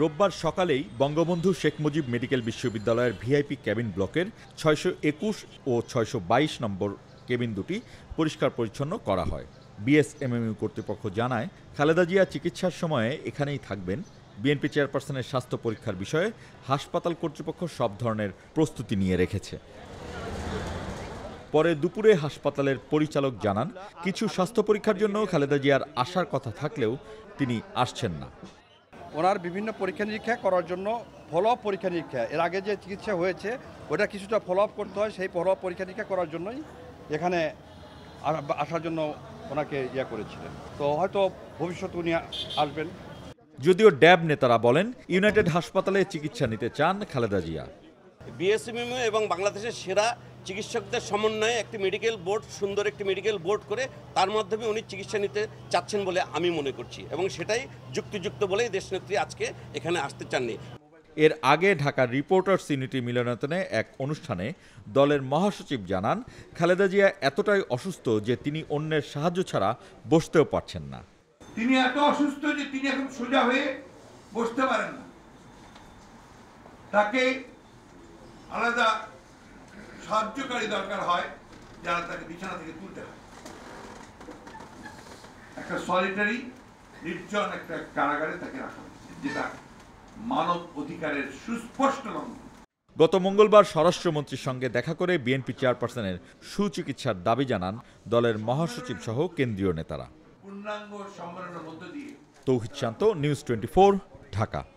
রোববার সকালেই বঙ্গবন্ধু শেখ মুজিব মেডিকেল বিশ্ববিদ্যালয়ের ভিআইপি ক্যাবিন ব্লকের ছয়শো একুশ ও ছয়শো বাইশ নম্বর কেবিন দুটি পরিষ্কার পরিচ্ছন্ন করা হয় বিএসএমএমইউ কর্তৃপক্ষ জানায় খালেদা জিয়া চিকিৎসার সময়ে এখানেই থাকবেন বিএনপি চেয়ারপারসনের স্বাস্থ্য পরীক্ষার বিষয়ে হাসপাতাল কর্তৃপক্ষ সব ধরনের প্রস্তুতি নিয়ে রেখেছে পরে দুপুরে হাসপাতালের পরিচালক জানান কিছু স্বাস্থ্য পরীক্ষার জন্য খালেদা জিয়ার আসার কথা থাকলেও তিনি আসছেন না ওনার বিভিন্ন পরীক্ষা নিরীক্ষা করার জন্য ফলো আপ পরীক্ষা নিরীক্ষা এর আগে যে চিকিৎসা হয়েছে ওটা কিছুটা ফলো আপ করতে হয় সেই ফলো আপ পরীক্ষা নিরীক্ষা করার জন্যই এখানে আসার জন্য ওনাকে ইয়ে করেছিলেন তো হয়তো ভবিষ্যতে উনি আসবেন যদিও ড্যাব নেতারা বলেন ইউনাইটেড হাসপাতালে চিকিৎসা নিতে চান খালেদা জিয়া বিএসএমএম এবং বাংলাদেশের সেরা চিকিৎসকদের সমন্বয়ে একটি মেডিকেল বোর্ড সুন্দর একটি মেডিকেল বোর্ড করে তার মাধ্যমে উনি চিকিৎসা নিতে চাচ্ছেন বলে আমি মনে করছি এবং সেটাই যুক্তিযুক্ত বলেই দেশনেত্রী আজকে এখানে আসতে চাননি এর আগে ঢাকার রিপোর্টার্স ইউনিটি মিলনায়তনে এক অনুষ্ঠানে দলের মহাসচিব জানান খালেদা জিয়া এতটাই অসুস্থ যে তিনি অন্যের সাহায্য ছাড়া বসতেও পারছেন না তিনি এত অসুস্থ যে তিনি এখন সোজা হয়ে বসতে পারেন না তাকে আলাদা সাহায্যকারী দরকার হয় যারা তাকে বিছানা থেকে তুলতে হয় একটা সলিটারি নির্জন একটা কারাগারে তাকে রাখা হয়েছে যেটা মানব অধিকারের সুস্পষ্ট লঙ্ঘন গত মঙ্গলবার স্বরাষ্ট্রমন্ত্রীর সঙ্গে দেখা করে বিএনপি চেয়ারপারসনের সুচিকিৎসার দাবি জানান দলের মহাসচিব সহ কেন্দ্রীয় নেতারা পূর্ণাঙ্গ সম্মেলনের মধ্য দিয়ে তৌহিদ শান্ত নিউজ টোয়েন্টি ঢাকা